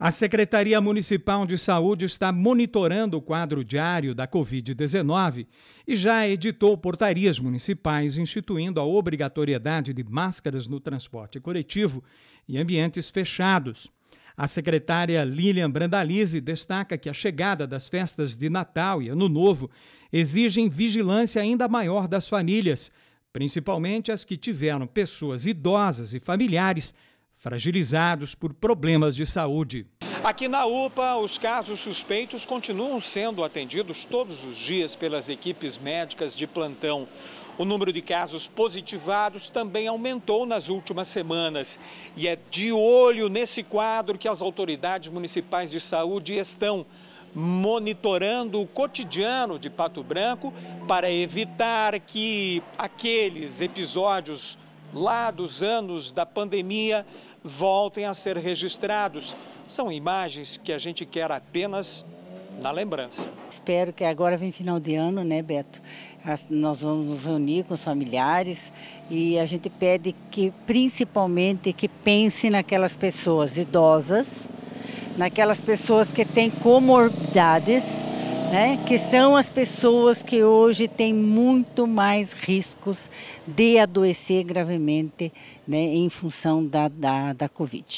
A Secretaria Municipal de Saúde está monitorando o quadro diário da Covid-19 e já editou portarias municipais instituindo a obrigatoriedade de máscaras no transporte coletivo e ambientes fechados. A secretária Lilian Brandalize destaca que a chegada das festas de Natal e Ano Novo exigem vigilância ainda maior das famílias, principalmente as que tiveram pessoas idosas e familiares fragilizados por problemas de saúde. Aqui na UPA, os casos suspeitos continuam sendo atendidos todos os dias pelas equipes médicas de plantão. O número de casos positivados também aumentou nas últimas semanas. E é de olho nesse quadro que as autoridades municipais de saúde estão monitorando o cotidiano de Pato Branco para evitar que aqueles episódios lá dos anos da pandemia voltem a ser registrados. São imagens que a gente quer apenas na lembrança. Espero que agora vem final de ano, né, Beto? Nós vamos nos reunir com os familiares e a gente pede que, principalmente, que pense naquelas pessoas idosas, naquelas pessoas que têm comorbidades né? que são as pessoas que hoje têm muito mais riscos de adoecer gravemente né? em função da, da, da Covid.